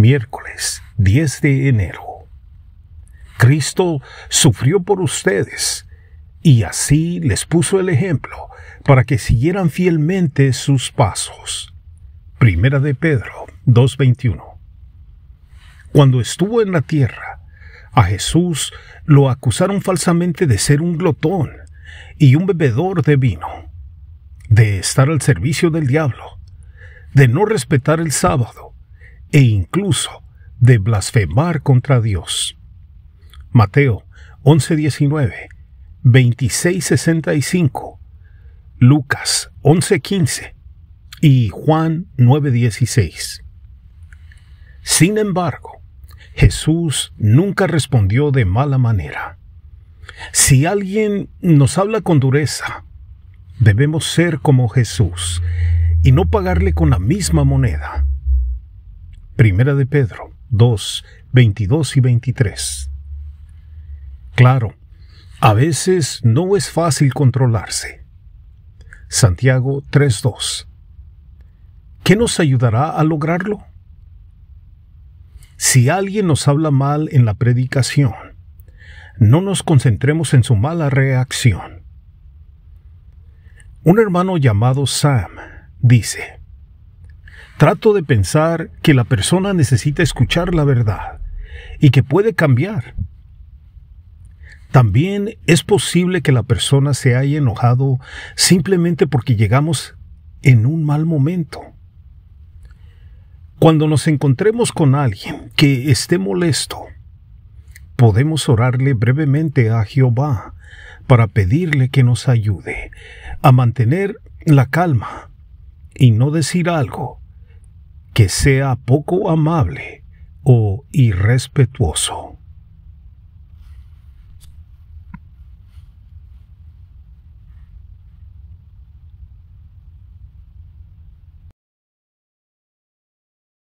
Miércoles 10 de enero. Cristo sufrió por ustedes y así les puso el ejemplo para que siguieran fielmente sus pasos. Primera de Pedro 2.21. Cuando estuvo en la tierra, a Jesús lo acusaron falsamente de ser un glotón y un bebedor de vino, de estar al servicio del diablo, de no respetar el sábado, e incluso de blasfemar contra Dios. Mateo 11:19, 26:65, Lucas 11:15 y Juan 9:16. Sin embargo, Jesús nunca respondió de mala manera. Si alguien nos habla con dureza, debemos ser como Jesús y no pagarle con la misma moneda. Primera de Pedro 2, 22 y 23. Claro, a veces no es fácil controlarse. Santiago 3.2. ¿Qué nos ayudará a lograrlo? Si alguien nos habla mal en la predicación, no nos concentremos en su mala reacción. Un hermano llamado Sam dice, Trato de pensar que la persona necesita escuchar la verdad y que puede cambiar. También es posible que la persona se haya enojado simplemente porque llegamos en un mal momento. Cuando nos encontremos con alguien que esté molesto, podemos orarle brevemente a Jehová para pedirle que nos ayude a mantener la calma y no decir algo que sea poco amable o irrespetuoso.